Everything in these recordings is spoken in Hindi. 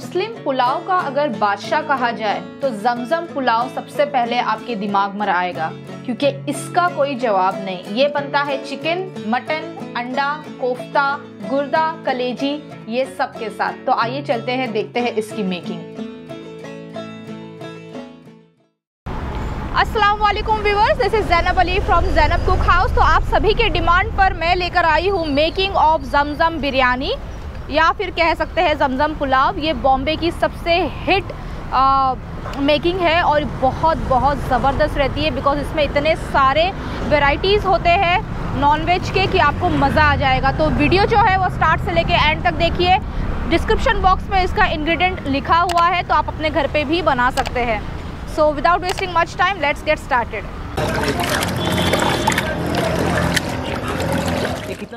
मुस्लिम पुलाव का अगर बादशाह कहा जाए तो जमजम पुलाव सबसे पहले आपके दिमाग में आएगा क्योंकि इसका कोई जवाब नहीं ये बनता है चिकन मटन अंडा कोफ्ता गुर्दा कलेजी ये सब के साथ तो आइए चलते हैं देखते हैं इसकी मेकिंग असलम viewers this is Zainab Ali from Zainab cook house तो आप सभी के डिमांड पर मैं लेकर आई हूँ मेकिंग ऑफ जमजम बिरयानी या फिर कह सकते हैं जमज़म पुलाव ये बॉम्बे की सबसे हिट मेकिंग है और बहुत बहुत ज़बरदस्त रहती है बिकॉज़ इसमें इतने सारे वेराइटीज़ होते हैं नॉनवेज के कि आपको मज़ा आ जाएगा तो वीडियो जो है वो स्टार्ट से लेके एंड तक देखिए डिस्क्रिप्शन बॉक्स में इसका इंग्रेडिएंट लिखा हुआ है तो आप अपने घर पे भी बना सकते हैं so without wasting much time let's get started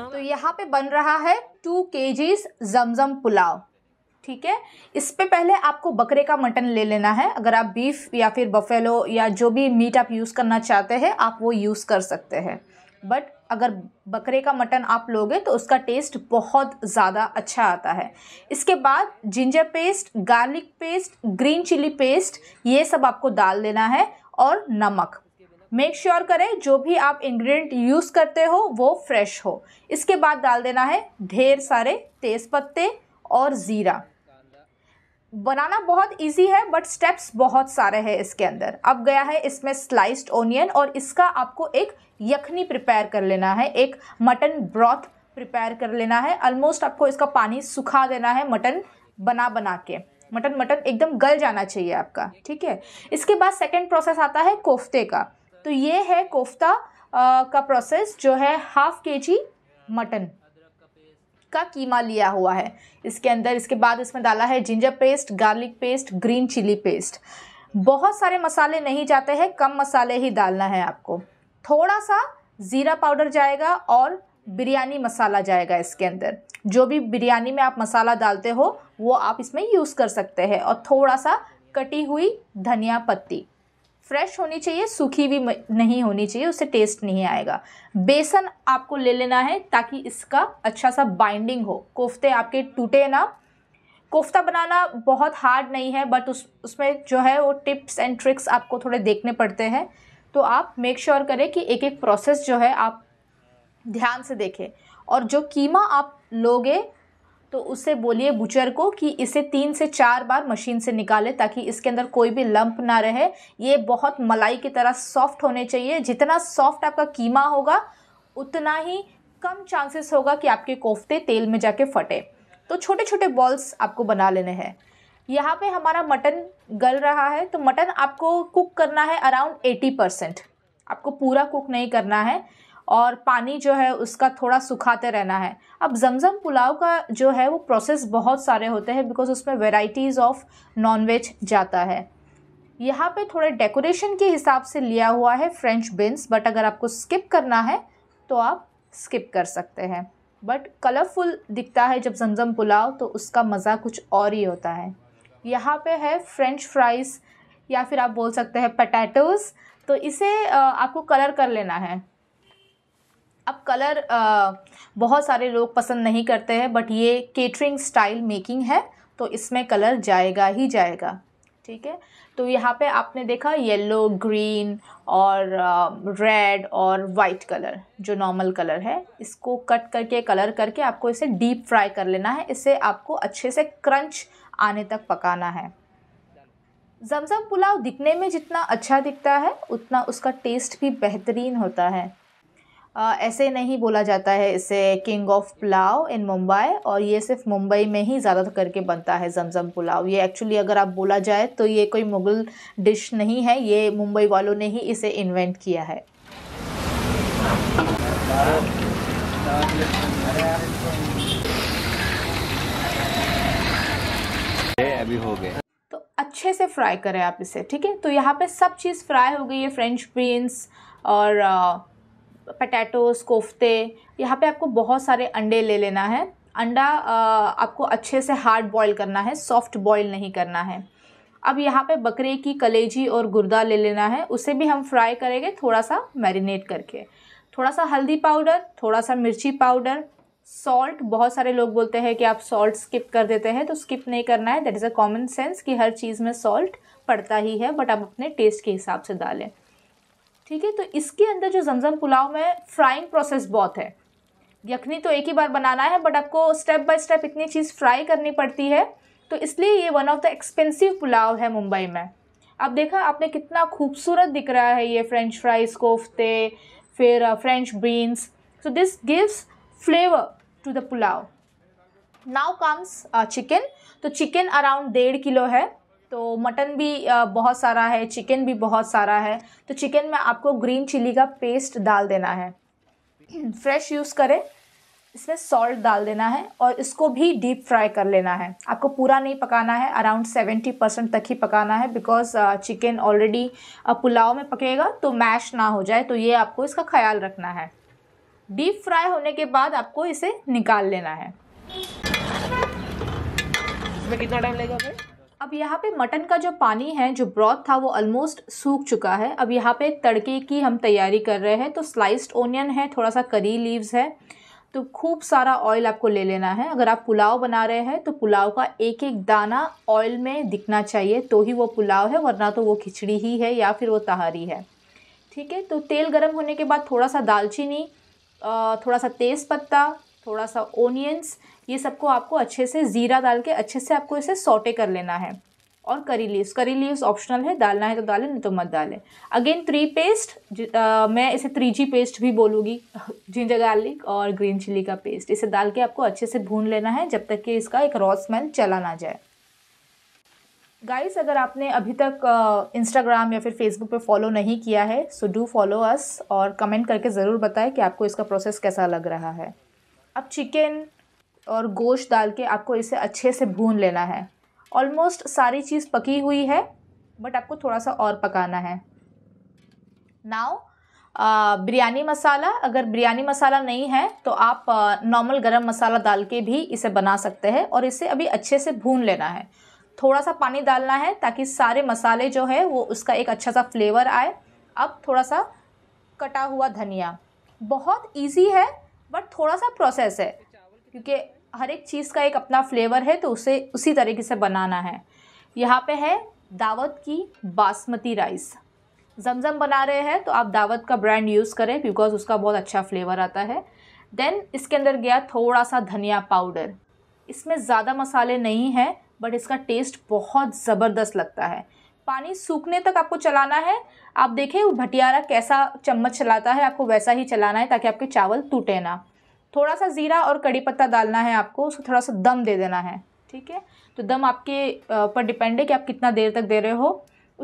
तो यहाँ पे बन रहा है टू के जमजम पुलाव ठीक है इस पे पहले आपको बकरे का मटन ले लेना है अगर आप बीफ या फिर बफेलो या जो भी मीट आप यूज़ करना चाहते हैं आप वो यूज़ कर सकते हैं बट अगर बकरे का मटन आप लोगे तो उसका टेस्ट बहुत ज़्यादा अच्छा आता है इसके बाद ginger paste garlic paste green chilli paste ये सब आपको डाल देना है और नमक मेक श्योर sure करें जो भी आप इंग्रेडिएंट यूज़ करते हो वो फ्रेश हो इसके बाद डाल देना है ढेर सारे तेज़ पत्ते और ज़ीरा बनाना बहुत इजी है बट स्टेप्स बहुत सारे हैं इसके अंदर अब गया है इसमें स्लाइस्ड ओनियन और इसका आपको एक यखनी प्रिपेयर कर लेना है एक मटन ब्रॉथ प्रिपेयर कर लेना है ऑलमोस्ट आपको इसका पानी सुखा देना है मटन बना बना के मटन मटन एकदम गल जाना चाहिए आपका ठीक है इसके बाद सेकेंड प्रोसेस आता है कोफ्ते का तो ये है कोफ्ता का प्रोसेस जो है हाफ के जी मटन का कीमा लिया हुआ है इसके अंदर इसके बाद इसमें डाला है ginger paste garlic paste green chilli paste बहुत सारे मसाले नहीं जाते हैं कम मसाले ही डालना है आपको थोड़ा सा ज़ीरा पाउडर जाएगा और बिरयानी मसाला जाएगा इसके अंदर जो भी बिरयानी में आप मसाला डालते हो वो आप इसमें यूज़ कर सकते हैं और थोड़ा सा कटी हुई धनिया पत्ती फ्रेश होनी चाहिए सूखी भी नहीं होनी चाहिए उससे टेस्ट नहीं आएगा बेसन आपको ले लेना है ताकि इसका अच्छा सा बाइंडिंग हो कोफ्ते आपके टूटे ना कोफ्ता बनाना बहुत हार्ड नहीं है बट उस उसमें जो है वो टिप्स एंड ट्रिक्स आपको थोड़े देखने पड़ते हैं तो आप मेक श्योर sure करें कि एक एक प्रोसेस जो है आप ध्यान से देखें और जो कीमा आप लोगे तो उससे बोलिए बुचर को कि इसे तीन से चार बार मशीन से निकाले ताकि इसके अंदर कोई भी लंप ना रहे ये बहुत मलाई की तरह सॉफ्ट होने चाहिए जितना सॉफ्ट आपका कीमा होगा उतना ही कम चांसेस होगा कि आपके कोफ्ते तेल में जाके फटे तो छोटे छोटे बॉल्स आपको बना लेने हैं यहाँ पे हमारा मटन गल रहा है तो मटन आपको कुक करना है अराउंड एटी परसेंट आपको पूरा कुक नहीं करना है और पानी जो है उसका थोड़ा सुखाते रहना है अब जमजम पुलाव का जो है वो प्रोसेस बहुत सारे होते हैं बिकॉज उसमें वेराइटीज़ ऑफ नॉनवेज जाता है यहाँ पे थोड़े डेकोरेशन के हिसाब से लिया हुआ है फ्रेंच बिन्स बट अगर आपको स्किप करना है तो आप स्किप कर सकते हैं बट कलरफुल दिखता है जब जमजम पुलाव तो उसका मज़ा कुछ और ही होता है यहाँ पे है फ्रेंच फ्राइज़ या फिर आप बोल सकते हैं पटैटोज़ तो इसे आपको कलर कर लेना है अब कलर आ, बहुत सारे लोग पसंद नहीं करते हैं बट ये केटरिंग स्टाइल मेकिंग है तो इसमें कलर जाएगा ही जाएगा ठीक है तो यहाँ पे आपने देखा येलो ग्रीन और रेड और वाइट कलर जो नॉर्मल कलर है इसको कट करके कलर करके आपको इसे डीप फ्राई कर लेना है इसे आपको अच्छे से क्रंच आने तक पकाना है जमजम पुलाव दिखने में जितना अच्छा दिखता है उतना उसका टेस्ट भी बेहतरीन होता है ऐसे नहीं बोला जाता है इसे king of pulao in Mumbai और ये सिर्फ मुंबई में ही ज़्यादा करके बनता है जमज़म पुलाव ये एक्चुअली अगर आप बोला जाए तो ये कोई मुग़ल डिश नहीं है ये मुंबई वालों ने ही इसे इन्वेंट किया है अभी हो गए तो अच्छे से फ्राई करें आप इसे ठीक है तो यहाँ पे सब चीज़ फ्राई हो गई है फ्रेंच बीन्स और पटैटोस कोफ्ते यहाँ पे आपको बहुत सारे अंडे ले लेना है अंडा आपको अच्छे से हार्ड बॉईल करना है सॉफ्ट बॉईल नहीं करना है अब यहाँ पे बकरे की कलेजी और गुर्दा ले लेना है उसे भी हम फ्राई करेंगे थोड़ा सा मैरिनेट करके थोड़ा सा हल्दी पाउडर थोड़ा सा मिर्ची पाउडर सॉल्ट बहुत सारे लोग बोलते हैं कि आप सॉल्ट स्किप कर देते हैं तो स्किप नहीं करना है that is a common sense कि हर चीज़ में सॉल्ट पड़ता ही है बट आप अपने टेस्ट के हिसाब से डालें ठीक है तो इसके अंदर जो जमजम पुलाव में फ्राइंग प्रोसेस बहुत है यखनी तो एक ही बार बनाना है बट आपको स्टेप बाय स्टेप इतनी चीज़ फ्राई करनी पड़ती है तो इसलिए ये one of the expensive pulao है मुंबई में अब देखा आपने कितना खूबसूरत दिख रहा है ये फ्रेंच फ्राइज कोफ्ते फिर French beans so this gives flavour to the pulao now comes chicken तो चिकन अराउंड डेढ़ किलो है तो मटन भी बहुत सारा है चिकन भी बहुत सारा है तो चिकन में आपको ग्रीन चिली का पेस्ट डाल देना है फ्रेश यूज़ करें इसमें सॉल्ट डाल देना है और इसको भी डीप फ्राई कर लेना है आपको पूरा नहीं पकाना है अराउंड सेवेंटी परसेंट तक ही पकाना है बिकॉज चिकन ऑलरेडी पुलाव में पकेगा तो मैश ना हो जाए तो ये आपको इसका ख्याल रखना है डीप फ्राई होने के बाद आपको इसे निकाल लेना है इसमें कितना टाइम लगेगा भाई अब यहाँ पे मटन का जो पानी है जो ब्रॉथ था वो ऑलमोस्ट सूख चुका है अब यहाँ पे तड़के की हम तैयारी कर रहे हैं तो स्लाइस्ड ओनियन है थोड़ा सा करी लीव्स है तो खूब सारा ऑयल आपको ले लेना है अगर आप पुलाव बना रहे हैं तो पुलाव का एक एक दाना ऑयल में दिखना चाहिए तो ही वो पुलाव है वरना तो वो खिचड़ी ही है या फिर वो तहारी है ठीक है तो तेल गर्म होने के बाद थोड़ा सा दालचीनी थोड़ा सा पत्ता थोड़ा सा ओनियंस ये सबको आपको अच्छे से ज़ीरा डाल के अच्छे से आपको इसे सोटे कर लेना है और curry leaves curry leaves optional है डालना है तो डालें नहीं तो मत डालें अगेन थ्री पेस्ट आ, मैं इसे त्रीजी पेस्ट भी बोलूँगी जिंजर गार्लिक और ग्रीन चिली का पेस्ट इसे डाल के आपको अच्छे से भून लेना है जब तक कि इसका एक रॉ स्मेल चला ना जाए गाइस अगर आपने अभी तक इंस्टाग्राम या फिर फेसबुक पे फॉलो नहीं किया है सो डू फॉलो अस और कमेंट करके ज़रूर बताएं कि आपको इसका प्रोसेस कैसा लग रहा है अब चिकन और गोश्त डाल के आपको इसे अच्छे से भून लेना है ऑलमोस्ट सारी चीज़ पकी हुई है बट आपको थोड़ा सा और पकाना है नाव बिरयानी मसाला अगर बिरयानी मसाला नहीं है तो आप नॉर्मल गरम मसाला डाल के भी इसे बना सकते हैं और इसे अभी अच्छे से भून लेना है थोड़ा सा पानी डालना है ताकि सारे मसाले जो है वो उसका एक अच्छा सा फ्लेवर आए अब थोड़ा सा कटा हुआ धनिया बहुत इजी है बट थोड़ा सा प्रोसेस है क्योंकि हर एक चीज़ का एक अपना फ्लेवर है तो उसे उसी तरीके से बनाना है यहाँ पे है दावत की बासमती राइस जमजम बना रहे हैं तो आप दावत का ब्रांड यूज़ करें बिकॉज उसका बहुत अच्छा फ्लेवर आता है देन इसके अंदर गया थोड़ा सा धनिया पाउडर इसमें ज़्यादा मसाले नहीं हैं बट इसका टेस्ट बहुत ज़बरदस्त लगता है पानी सूखने तक आपको चलाना है आप देखें वो भटियारा कैसा चम्मच चलाता है आपको वैसा ही चलाना है ताकि आपके चावल टूटे ना थोड़ा सा ज़ीरा और कड़ी पत्ता डालना है आपको उसको थोड़ा सा दम दे देना है ठीक है तो दम आपके पर डिपेंड है कि आप कितना देर तक दे रहे हो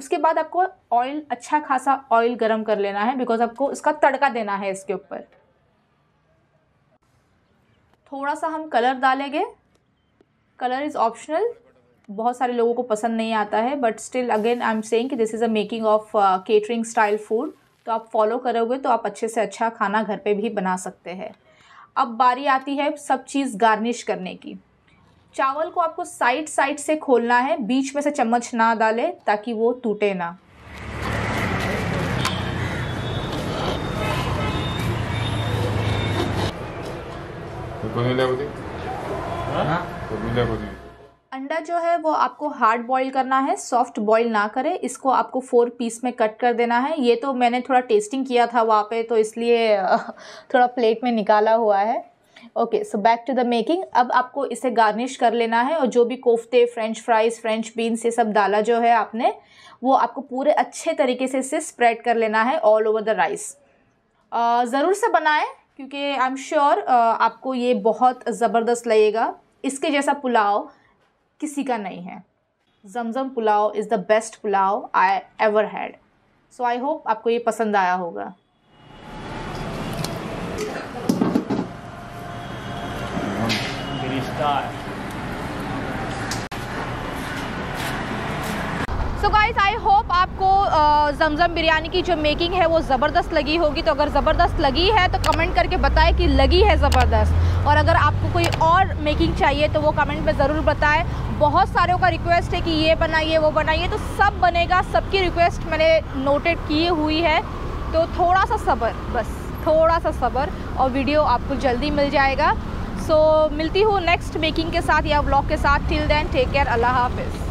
उसके बाद आपको ऑयल अच्छा खासा ऑयल गर्म कर लेना है बिकॉज आपको इसका तड़का देना है इसके ऊपर थोड़ा सा हम कलर डालेंगे कलर इज़ ऑप्शनल बहुत सारे लोगों को पसंद नहीं आता है but still again I am saying कि this is a making of catering style food तो आप फॉलो करोगे तो आप अच्छे से अच्छा खाना घर पे भी बना सकते हैं अब बारी आती है सब चीज़ गार्निश करने की चावल को आपको साइड साइड से खोलना है बीच में से चम्मच ना डालें ताकि वो टूटे ना तो अंडा जो है वो आपको हार्ड बॉईल करना है सॉफ्ट बॉईल ना करें इसको आपको फोर पीस में कट कर देना है ये तो मैंने थोड़ा टेस्टिंग किया था वहाँ पे तो इसलिए थोड़ा प्लेट में निकाला हुआ है okay so back to the making अब आपको इसे गार्निश कर लेना है और जो भी कोफ्ते फ्रेंच फ्राइज फ्रेंच बीन्स ये सब डाला जो है आपने वो आपको पूरे अच्छे तरीके से इसे स्प्रेड कर लेना है ऑल ओवर द राइस ज़रूर से बनाएं क्योंकि आई एम श्योर आपको ये बहुत ज़बरदस्त लगेगा इसके जैसा पुलाव किसी का नहीं है Zamzam pulao is the best pulao I ever had so I hope आपको ये पसंद आया होगा जमज़म बिरयानी की जो मेकिंग है वो ज़बरदस्त लगी होगी तो अगर ज़बरदस्त लगी है तो कमेंट करके बताएं कि लगी है ज़बरदस्त और अगर आपको कोई और मेकिंग चाहिए तो वो कमेंट में ज़रूर बताएं बहुत सारों का रिक्वेस्ट है कि ये बनाइए वो बनाइए तो सब बनेगा सबकी रिक्वेस्ट मैंने नोटेड की हुई है तो थोड़ा सा सब्र बस थोड़ा सा सब्र और वीडियो आपको जल्दी मिल जाएगा सो मिलती हूँ नेक्स्ट मेकिंग के साथ या ब्लॉग के साथ टिल देन टेक केयर अल्लाह हाफिज़